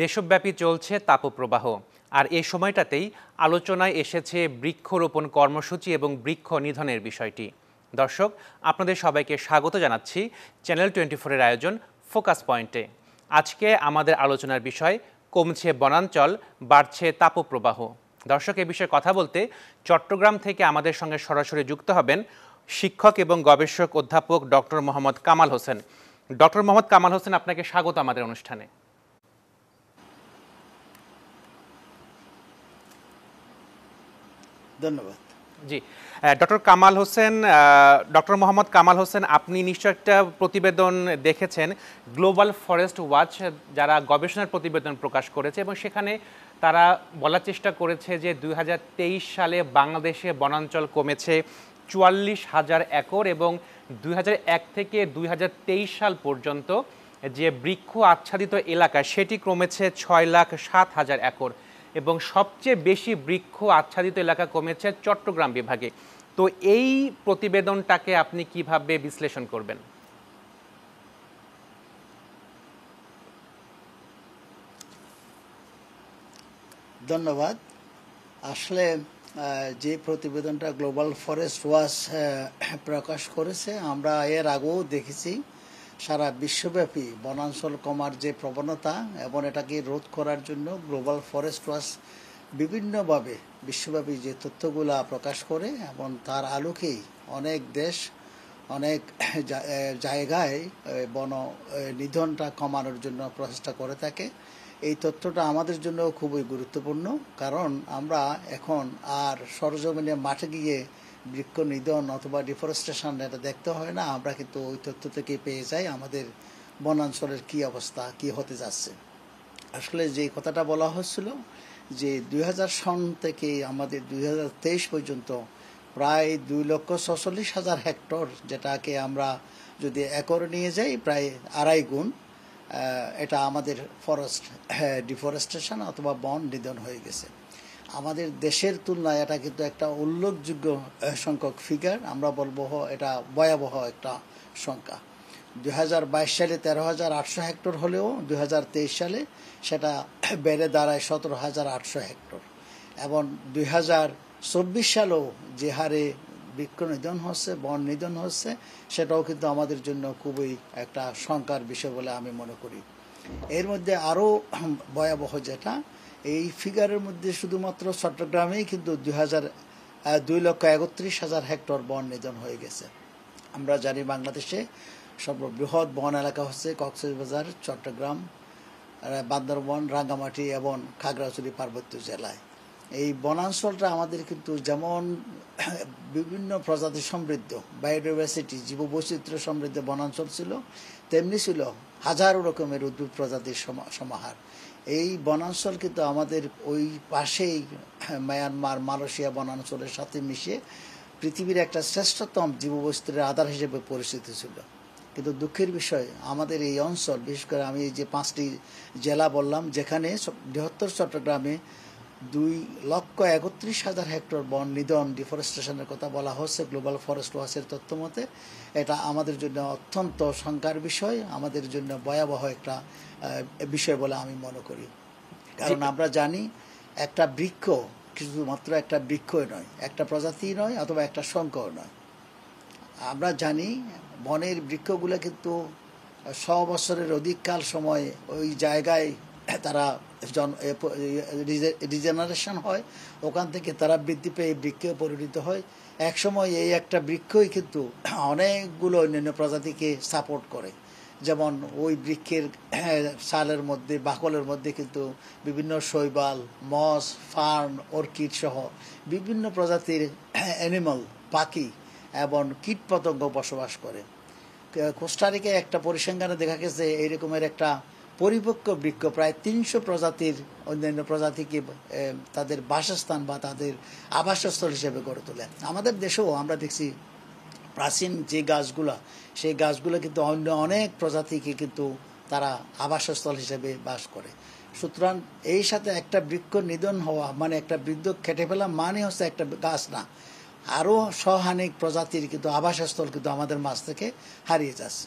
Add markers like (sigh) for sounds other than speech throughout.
দেশব্যাপী চলছে তাপপ্রবাহ আর এ সময়টাতেই আলোচনায় এসেছে বৃক্ষরোপণ কর্মসূচি এবং বৃক্ষ নিধনের বিষয়টি দর্শক আপনাদের সবাইকে স্বাগত জানাচ্ছি চ্যানেল টোয়েন্টি ফোরের আয়োজন ফোকাস পয়েন্টে আজকে আমাদের আলোচনার বিষয় কমছে বনাঞ্চল বাড়ছে তাপপ্রবাহ দর্শক এ বিষয়ে কথা বলতে চট্টগ্রাম থেকে আমাদের সঙ্গে সরাসরি যুক্ত হবেন শিক্ষক এবং গবেষক অধ্যাপক ডক্টর মোহাম্মদ কামাল হোসেন ডক্টর মোহাম্মদ কামাল হোসেন আপনাকে স্বাগত আমাদের অনুষ্ঠানে ধন্যবাদ জি ডক্টর কামাল হোসেন ডক্টর মোহাম্মদ কামাল হোসেন আপনি নিশ্চয় একটা প্রতিবেদন দেখেছেন গ্লোবাল ফরেস্ট ওয়াচ যারা গবেষণার প্রতিবেদন প্রকাশ করেছে এবং সেখানে তারা বলার চেষ্টা করেছে যে দুই সালে বাংলাদেশে বনাঞ্চল কমেছে চুয়াল্লিশ হাজার একর এবং দুই থেকে দুই সাল পর্যন্ত যে বৃক্ষ আচ্ছাদিত এলাকা সেটি কমেছে ছয় লাখ সাত হাজার একর এবং সবচেয়ে বেশি বৃক্ষ আচ্ছাদিত এলাকা কমেছে চট্টগ্রাম বিভাগে তো এই প্রতিবেদনটাকে আপনি কিভাবে বিশ্লেষণ করবেন ধন্যবাদ আসলে যে প্রতিবেদনটা গ্লোবাল ফরেস্ট ওয়াশ প্রকাশ করেছে আমরা এর আগেও দেখেছি সারা বিশ্বব্যাপী বনাঞ্চল কমার যে প্রবণতা এবং এটাকে রোধ করার জন্য গ্লোবাল ফরেস্ট ওয়াচ বিভিন্নভাবে বিশ্বব্যাপী যে তথ্যগুলা প্রকাশ করে এবং তার আলোকেই অনেক দেশ অনেক (clears throat) জায়গায় বন নিধনটা কমানোর জন্য প্রচেষ্টা করে থাকে এই তথ্যটা আমাদের জন্য খুবই গুরুত্বপূর্ণ কারণ আমরা এখন আর সরজমিনে মাঠে গিয়ে বৃক্ষ নিধন অথবা ডিফরেস্টেশন এটা দেখতে হয় না আমরা কিন্তু ওই তথ্য থেকে পেয়ে যাই আমাদের বনাঞ্চলের কি অবস্থা কি হতে যাচ্ছে আসলে যে কথাটা বলা হয়েছিল যে দুই সন থেকে আমাদের দুই পর্যন্ত প্রায় দুই লক্ষ ছচল্লিশ হাজার হেক্টর যেটাকে আমরা যদি একর নিয়ে যাই প্রায় আড়াই গুণ এটা আমাদের ফরেস্ট হ্যাঁ, ডিফরেস্টেশন অথবা বন নিধন হয়ে গেছে আমাদের দেশের তুলনায় এটা কিন্তু একটা উল্লেখযোগ্য সংখ্যক ফিগার আমরা বলবো এটা ভয়াবহ একটা সংখ্যা বাইশ সালে তেরো হাজার আটশো হেক্টর হলেও দু সালে সেটা বেড়ে দাঁড়ায় সতেরো হাজার আটশো হেক্টর এবং দুই সালেও যে হারে বৃক্ষ নিধন হচ্ছে বন নিধন হচ্ছে সেটাও কিন্তু আমাদের জন্য খুবই একটা শঙ্কার বিষয় বলে আমি মনে করি এর মধ্যে আরও ভয়াবহ যেটা এই ফিগারের মধ্যে শুধুমাত্র চট্টগ্রামেই কিন্তু দুই হাজার দুই লক্ষ একত্রিশ হাজার হেক্টর বন নিধন হয়ে গেছে আমরা জানি বাংলাদেশে সর্ববৃহৎ বন এলাকা হচ্ছে কক্সবাজার চট্টগ্রাম বান্দরবন রাঙ্গামাটি এবং খাগড়াছড়ি পার্বত্য জেলায় এই বনাঞ্চলটা আমাদের কিন্তু যেমন (clears throat) বিভিন্ন প্রজাতি সমৃদ্ধ বায়োডাইভার্সিটি জীববৈচিত্র্য সমৃদ্ধ বনাঞ্চল ছিল তেমনি ছিল হাজারো রকমের উদ্ভিদ প্রজাতির সমাহার এই বনাঞ্চল কিন্তু আমাদের ওই পাশেই মায়ানমার মালয়েশিয়া বনাঞ্চলের সাথে মিশিয়ে পৃথিবীর একটা শ্রেষ্ঠতম জীববস্তুর আধার হিসেবে পরিচিত ছিল কিন্তু দুঃখের বিষয় আমাদের এই অঞ্চল বিশেষ করে আমি যে পাঁচটি জেলা বললাম যেখানে বৃহত্তর চট্টগ্রামে দুই লক্ষ একত্রিশ হাজার হেক্টর বন নিধন ডিফরেস্টেশনের কথা বলা হচ্ছে গ্লোবাল ফরেস্ট ওয়াচের তথ্য মতে এটা আমাদের জন্য অত্যন্ত শঙ্কার বিষয় আমাদের জন্য ভয়াবহ একটা বিষয় বলে আমি মনে করি কারণ আমরা জানি একটা বৃক্ষ শুধুমাত্র একটা বৃক্ষই নয় একটা প্রজাতি নয় অথবা একটা সংখ্যাও নয় আমরা জানি বনের বৃক্ষগুলো কিন্তু শ বছরের অধিককাল সময় ওই জায়গায় তারা রিজেনারেশন হয় ওখান থেকে তারা বৃদ্ধি পেয়ে বৃক্ষে পরিণত হয় একসময় এই একটা বৃক্ষই কিন্তু অনেকগুলো অন্যান্য প্রজাতিকে সাপোর্ট করে যেমন ওই বৃক্ষের সালের মধ্যে বাকলের মধ্যে কিন্তু বিভিন্ন শৈবাল মস ফার্ন অর্কিড সহ বিভিন্ন প্রজাতির অ্যানিমাল পাখি এবং কীট পতঙ্গ বসবাস করে কোস্টারিকে একটা পরিসংখ্যানে দেখা গেছে এইরকমের একটা পরিপক্ক বৃক্ষ প্রায় তিনশো প্রজাতির অন্যান্য প্রজাতিকে তাদের বাসস্থান বা তাদের আবাসস্থল হিসেবে গড়ে তোলে আমাদের দেশেও আমরা দেখছি প্রাচীন যে গাছগুলা সেই গাছগুলো কিন্তু অন্য অনেক প্রজাতিকে কিন্তু তারা আবাসস্থল হিসেবে বাস করে সুতরাং এই সাথে একটা বৃক্ষ নিধন হওয়া মানে একটা বৃদ্ধ খেটে ফেলা মানে হচ্ছে একটা গাছ না আরও সহানিক প্রজাতির কিন্তু আবাসস্থল কিন্তু আমাদের মাছ থেকে হারিয়ে যাচ্ছে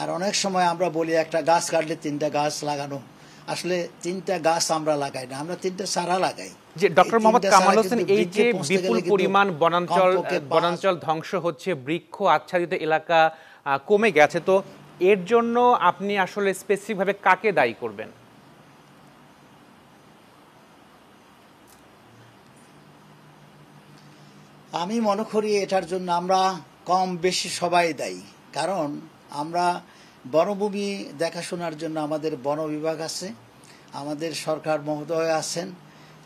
আর অনেক সময় আমরা বলি একটা গাছ কাটলে তিনটা গাছ লাগানো আসলে তিনটা গাছ আমরা লাগাই না আমরা তিনটা চারা লাগাই যে ডক্টর মোহাম্মদ কামাল হোসেন এই যে বিপুল পরিমাণ বনাঞ্চল বনাঞ্চল ধ্বংস হচ্ছে বৃক্ষ আচ্ছাদিত এলাকা কমে গেছে তো এর জন্য আপনি আসলে স্পেসিফিকভাবে কাকে দায়ী করবেন আমি মনে করি এটার জন্য আমরা কম বেশি সবাই দায়ী কারণ আমরা বনভূমি দেখাশোনার জন্য আমাদের বন বিভাগ আছে আমাদের সরকার মহোদয় আছেন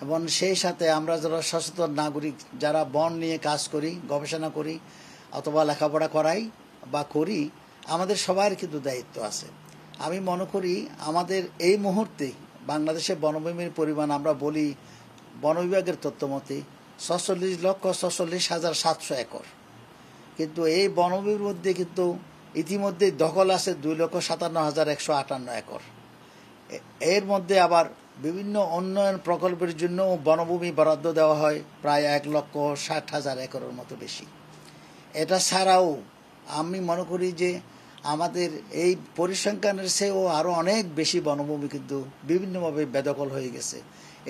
এবং সেই সাথে আমরা যারা সচেতন নাগরিক যারা বন নিয়ে কাজ করি গবেষণা করি অথবা লেখাপড়া করাই বা করি আমাদের সবার কিন্তু দায়িত্ব আছে আমি মনে করি আমাদের এই মুহূর্তে বাংলাদেশে বনভূমির পরিমাণ আমরা বলি বন বিভাগের তথ্য মতে ছচল্লিশ লক্ষ ছচল্লিশ হাজার সাতশো একর কিন্তু এই বনভূমির মধ্যে কিন্তু ইতিমধ্যে দখল আছে দুই লক্ষ সাতান্ন হাজার একশো আটান্ন একর এর মধ্যে আবার বিভিন্ন উন্নয়ন প্রকল্পের জন্য বনভূমি বরাদ্দ দেওয়া হয় প্রায় এক লক্ষ ষাট হাজার একরের মতো বেশি এটা ছাড়াও আমি মনে করি যে আমাদের এই পরিসংখ্যানের চেয়েও আরও অনেক বেশি বনভূমি কিন্তু বিভিন্নভাবে বেদখল হয়ে গেছে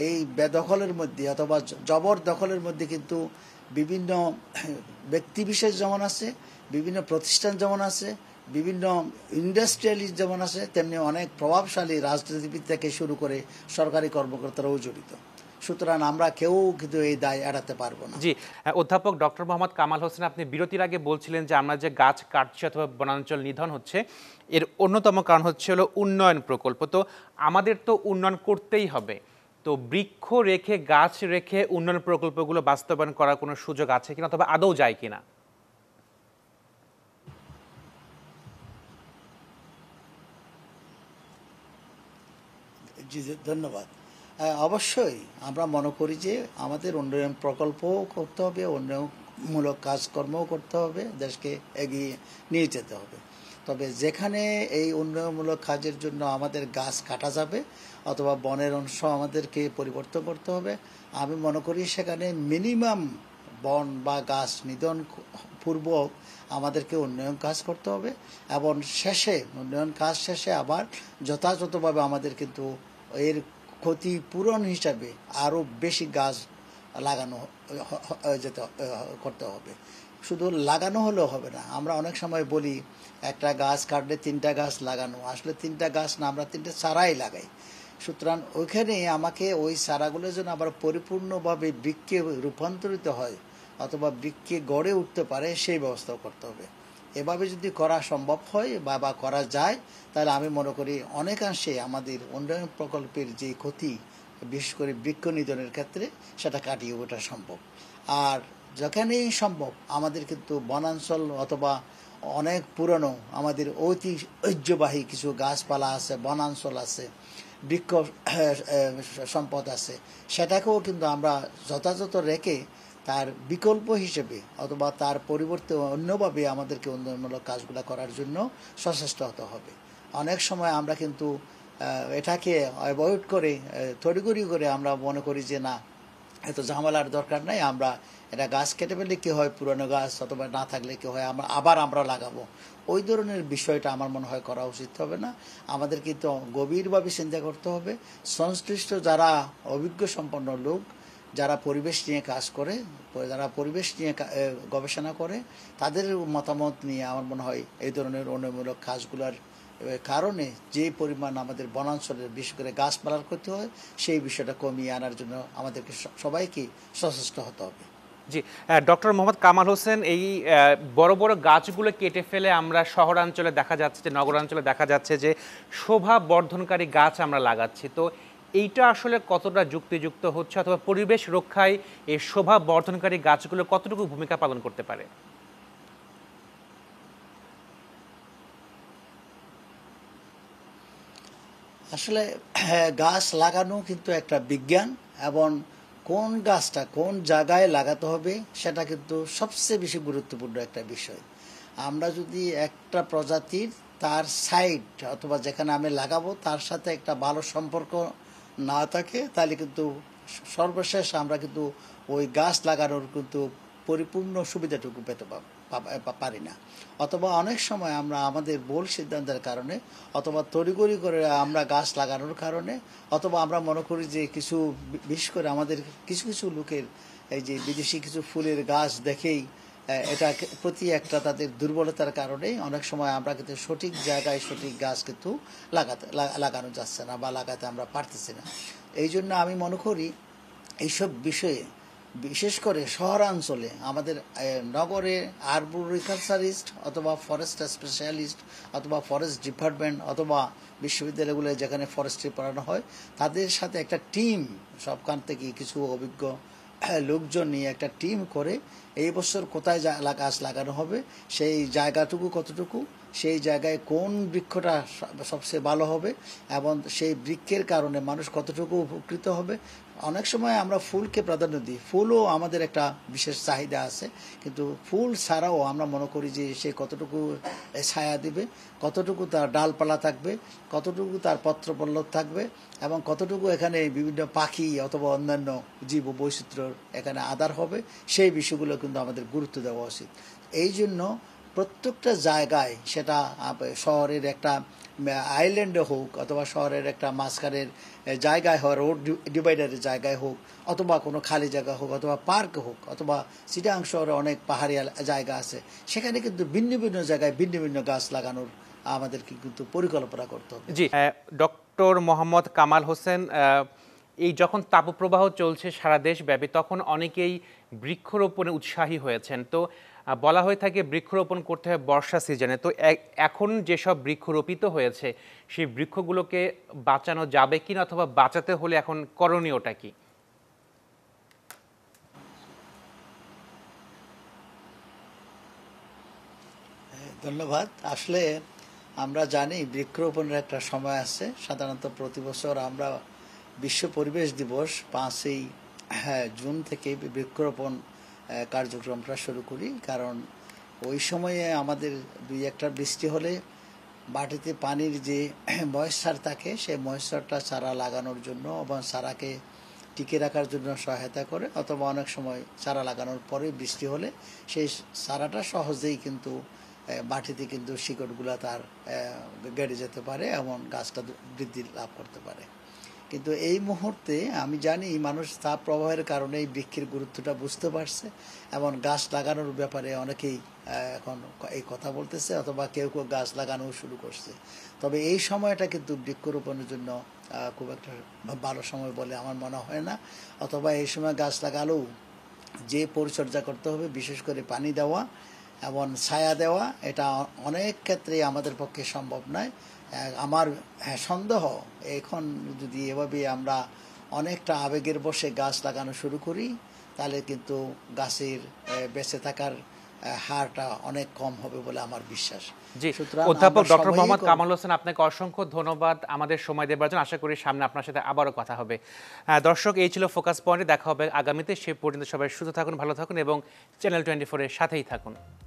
এই বেদখলের মধ্যে অথবা জবর দখলের মধ্যে কিন্তু বিভিন্ন ব্যক্তিবিশেষ যেমন আছে বিভিন্ন প্রতিষ্ঠান যেমন আছে বিভিন্ন ইন্ডাস্ট্রিয়ালিস্ট যেমন আছে তেমনি অনেক প্রভাবশালী রাজনীতিবিদ থেকে শুরু করে সরকারি কর্মকর্তারাও জড়িত সুতরাং আমরা কেউ কিন্তু এই দায় এড়াতে পারবো না জি অধ্যাপক ডক্টর মোহাম্মদ কামাল হোসেন আপনি বিরতির আগে বলছিলেন যে আমরা যে গাছ কাটছি অথবা বনাঞ্চল নিধন হচ্ছে এর অন্যতম কারণ হচ্ছে হলো উন্নয়ন প্রকল্প তো আমাদের তো উন্নয়ন করতেই হবে তো বৃক্ষ রেখে গাছ রেখে উন্নয়ন প্রকল্পগুলো বাস্তবায়ন করার কোনো সুযোগ আছে কিনা অথবা আদৌ যায় কিনা জি ধন্যবাদ অবশ্যই আমরা মনে করি যে আমাদের উন্নয়ন প্রকল্পও করতে হবে উন্নয়নমূলক কাজকর্মও করতে হবে দেশকে এগিয়ে নিয়ে যেতে হবে তবে যেখানে এই উন্নয়নমূলক কাজের জন্য আমাদের গাছ কাটা যাবে অথবা বনের অংশ আমাদেরকে পরিবর্তন করতে হবে আমি মনে করি সেখানে মিনিমাম বন বা গাছ নিধন পূর্বক আমাদেরকে উন্নয়ন কাজ করতে হবে এবং শেষে উন্নয়ন কাজ শেষে আবার যথাযথভাবে আমাদের কিন্তু এর ক্ষতিপূরণ হিসাবে আরও বেশি গাছ লাগানো যেতে করতে হবে শুধু লাগানো হলেও হবে না আমরা অনেক সময় বলি একটা গাছ কাটলে তিনটা গাছ লাগানো আসলে তিনটা গাছ না আমরা তিনটে চারাই লাগাই সুতরাং ওইখানে আমাকে ওই চারাগুলো যেন আবার পরিপূর্ণভাবে বৃক্ষে রূপান্তরিত হয় অথবা বৃক্ষে গড়ে উঠতে পারে সেই ব্যবস্থাও করতে হবে এভাবে যদি করা সম্ভব হয় বা বা করা যায় তাহলে আমি মনে করি অনেকাংশে আমাদের উন্নয়ন প্রকল্পের যে ক্ষতি বিশেষ করে বৃক্ষ নিধনের ক্ষেত্রে সেটা কাটিয়ে ওঠা সম্ভব আর যেখানেই সম্ভব আমাদের কিন্তু বনাঞ্চল অথবা অনেক পুরনো আমাদের ঐতিহ্যবাহী কিছু গাছপালা আছে বনাঞ্চল আছে বৃক্ষ সম্পদ আছে সেটাকেও কিন্তু আমরা যথাযথ রেখে তার বিকল্প হিসেবে অথবা তার পরিবর্তে অন্যভাবে আমাদেরকে উন্নয়নমূলক কাজগুলো করার জন্য সচেষ্ট হতে হবে অনেক সময় আমরা কিন্তু এটাকে অ্যাভয়েড করে তড়িগড়ি করে আমরা মনে করি যে না এত ঝামেলার দরকার নাই আমরা এটা গাছ কেটে ফেললে কী হয় পুরনো গাছ অথবা না থাকলে কী হয় আমরা আবার আমরা লাগাবো ওই ধরনের বিষয়টা আমার মনে হয় করা উচিত হবে না আমাদের কিন্তু গভীরভাবে চিন্তা করতে হবে সংশ্লিষ্ট যারা অভিজ্ঞ সম্পন্ন লোক যারা পরিবেশ নিয়ে কাজ করে যারা পরিবেশ নিয়ে গবেষণা করে তাদের মতামত নিয়ে আমার মনে হয় এই ধরনের অনুমূলক কাজগুলোর কারণে যে পরিমাণ আমাদের বনাঞ্চলের বিশেষ করে গাছপালার ক্ষতি হয় সেই বিষয়টা কমিয়ে আনার জন্য আমাদেরকে সবাইকে সচেষ্ট হতে হবে জি ডক্টর মোহাম্মদ কামাল হোসেন এই বড় বড় গাছগুলো কেটে ফেলে আমরা শহরাঞ্চলে দেখা যাচ্ছে যে নগরাঞ্চলে দেখা যাচ্ছে যে শোভা বর্ধনকারী গাছ আমরা লাগাচ্ছি তো এইটা আসলে কতটা যুক্তিযুক্ত হচ্ছে অথবা পরিবেশ রক্ষায় এই শোভা বর্ধনকারী গাছগুলো কতটুকু ভূমিকা পালন করতে পারে আসলে হ্যাঁ, গাছ লাগানো কিন্তু একটা বিজ্ঞান এবং কোন গাছটা কোন জায়গায় লাগাতে হবে সেটা কিন্তু সবচেয়ে বেশি গুরুত্বপূর্ণ একটা বিষয় আমরা যদি একটা প্রজাতির তার সাইড অথবা যেখানে আমি লাগাবো তার সাথে একটা ভালো সম্পর্ক না থাকে তাহলে কিন্তু সর্বশেষ আমরা কিন্তু ওই গাছ লাগানোর কিন্তু পরিপূর্ণ সুবিধাটুকু পেতে পারি না অথবা অনেক সময় আমরা আমাদের বোল সিদ্ধান্তের কারণে অথবা তড়িগড়ি করে আমরা গাছ লাগানোর কারণে অথবা আমরা মনে করি যে কিছু বিশেষ করে আমাদের কিছু কিছু লোকের এই যে বিদেশি কিছু ফুলের গাছ দেখেই এটা প্রতি একটা তাদের দুর্বলতার কারণেই অনেক সময় আমরা কিন্তু সঠিক জায়গায় সঠিক গাছ কিন্তু লাগাতে লাগানো যাচ্ছে না বা লাগাতে আমরা পারতেছি না এই জন্য আমি মনে করি এইসব বিষয়ে বিশেষ করে শহরাঞ্চলে আমাদের নগরে আর্বোরিকালচারিস্ট অথবা ফরেস্ট স্পেশালিস্ট অথবা ফরেস্ট ডিপার্টমেন্ট অথবা বিশ্ববিদ্যালয়গুলো যেখানে ফরেস্ট্রি পড়ানো হয় তাদের সাথে একটা টিম সবখান থেকে কিছু অভিজ্ঞ লোকজন নিয়ে একটা টিম করে এই বছর কোথায় গাছ লাগানো হবে সেই জায়গাটুকু কতটুকু সেই জায়গায় কোন বৃক্ষটা সবচেয়ে ভালো হবে এবং সেই বৃক্ষের কারণে মানুষ কতটুকু উপকৃত হবে অনেক সময় আমরা ফুলকে প্রাধান্য দিই ফুলও আমাদের একটা বিশেষ চাহিদা আছে কিন্তু ফুল ছাড়াও আমরা মনে করি যে সে কতটুকু ছায়া দিবে কতটুকু তার ডালপালা থাকবে কতটুকু তার পত্রপল্লব থাকবে এবং কতটুকু এখানে বিভিন্ন পাখি অথবা অন্যান্য জীব বৈচিত্র্যর এখানে আধার হবে সেই বিষয়গুলো কিন্তু আমাদের গুরুত্ব দেওয়া উচিত এই জন্য প্রত্যেকটা জায়গায় সেটা শহরের একটা আইল্যান্ডে হোক অথবা শহরের একটা মাঝখানের জায়গায় হওয়া রোড ডিভাইডারের জায়গায় হোক অথবা কোনো খালি জায়গা হোক অথবা পার্ক হোক অথবা চিটাং শহরে অনেক পাহাড়ি জায়গা আছে সেখানে কিন্তু ভিন্ন ভিন্ন জায়গায় ভিন্ন ভিন্ন গাছ লাগানোর আমাদেরকে কিন্তু পরিকল্পনা করতে হবে জি ডক্টর মোহাম্মদ কামাল হোসেন এই যখন তাপপ্রবাহ চলছে সারা দেশ ব্যাপী তখন অনেকেই বৃক্ষরোপণে উৎসাহী হয়েছেন তো বলা হয়ে থাকে বৃক্ষরোপণ করতে হয় বর্ষা সিজনে তো এখন যেসব বৃক্ষরোপিত হয়েছে সেই বৃক্ষগুলোকে বাঁচানো যাবে কিনা অথবা বাঁচাতে হলে এখন করণীয়টা কি ধন্যবাদ আসলে আমরা জানি বৃক্ষরোপণের একটা সময় আছে সাধারণত প্রতি বছর আমরা বিশ্ব পরিবেশ দিবস পাঁচই হ্যাঁ, জুন থেকে বৃক্ষরোপণ কার্যক্রমটা শুরু করি কারণ ওই সময়ে আমাদের দুই একটা বৃষ্টি হলে মাটিতে পানির যে (clears throat) ময়েশ্চার থাকে সেই ময়েশ্চারটা চারা লাগানোর জন্য এবং চারাকে টিকে রাখার জন্য সহায়তা করে অথবা অনেক সময় চারা লাগানোর পরে বৃষ্টি হলে সেই চারাটা সহজেই কিন্তু মাটিতে কিন্তু শিকড়গুলো তার গেড়ে যেতে পারে এমন গাছটা বৃদ্ধি লাভ করতে পারে কিন্তু এই মুহূর্তে আমি জানি মানুষ তাপ প্রবাহের কারণে এই বৃক্ষের গুরুত্বটা বুঝতে পারছে এবং গাছ লাগানোর ব্যাপারে অনেকেই এখন এই কথা বলতেছে অথবা কেউ কেউ গাছ লাগানোও শুরু করছে তবে এই সময়টা কিন্তু বৃক্ষরোপণের জন্য খুব একটা ভালো সময় বলে আমার মনে হয় না অথবা এই সময় গাছ লাগালেও যে পরিচর্যা করতে হবে বিশেষ করে পানি দেওয়া এবং ছায়া দেওয়া এটা অনেক ক্ষেত্রে আমাদের পক্ষে সম্ভব নয় হ্যাঁ, আমার হ্যাঁ সন্দেহ এখন যদি এভাবে আমরা অনেকটা আবেগের বসে গাছ লাগানো শুরু করি তাহলে কিন্তু গাছের বেঁচে থাকার হারটা অনেক কম হবে বলে আমার বিশ্বাস জি অধ্যাপক ডক্টর মোহাম্মদ কামাল হোসেন আপনাকে অসংখ্য ধন্যবাদ আমাদের সময় দেওয়ার জন্য আশা করি সামনে আপনার সাথে আবারও কথা হবে দর্শক এই ছিল ফোকাস পয়েন্টে দেখা হবে আগামীতে সে পর্যন্ত সবাই সুস্থ থাকুন ভালো থাকুন এবং চ্যানেল টোয়েন্টি ফোরের সাথেই থাকুন